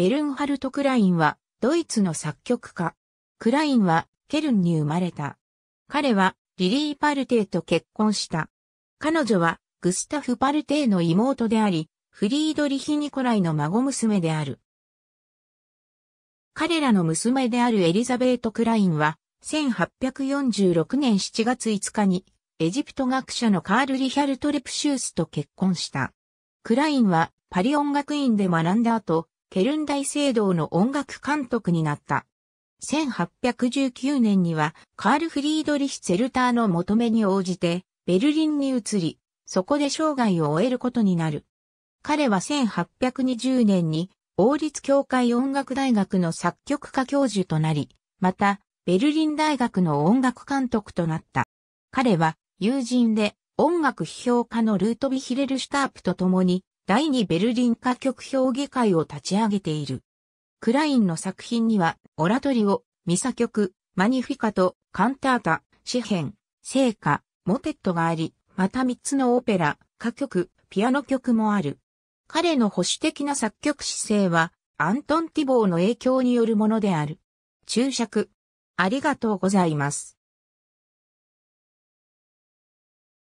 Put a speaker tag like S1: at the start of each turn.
S1: ベルンハルト・クラインは、ドイツの作曲家。クラインは、ケルンに生まれた。彼は、リリー・パルテイと結婚した。彼女は、グスタフ・パルテイの妹であり、フリードリヒ・ニコライの孫娘である。彼らの娘であるエリザベート・クラインは、1846年7月5日に、エジプト学者のカール・リヒャルト・レプシュースと結婚した。クラインは、パリ音楽院で学んだ後、ケルン大聖堂の音楽監督になった。1819年には、カール・フリードリヒ・ツェルターの求めに応じて、ベルリンに移り、そこで生涯を終えることになる。彼は1820年に、王立協会音楽大学の作曲家教授となり、また、ベルリン大学の音楽監督となった。彼は、友人で、音楽批評家のルートビヒレルシュタープと共に、第2ベルリン歌曲評議会を立ち上げている。クラインの作品には、オラトリオ、ミサ曲、マニフィカト、カンタータ、詩編、聖歌、モテットがあり、また3つのオペラ、歌曲、ピアノ曲もある。彼の保守的な作曲姿勢は、アントン・ティボーの影響によるものである。注釈。ありがとうございます。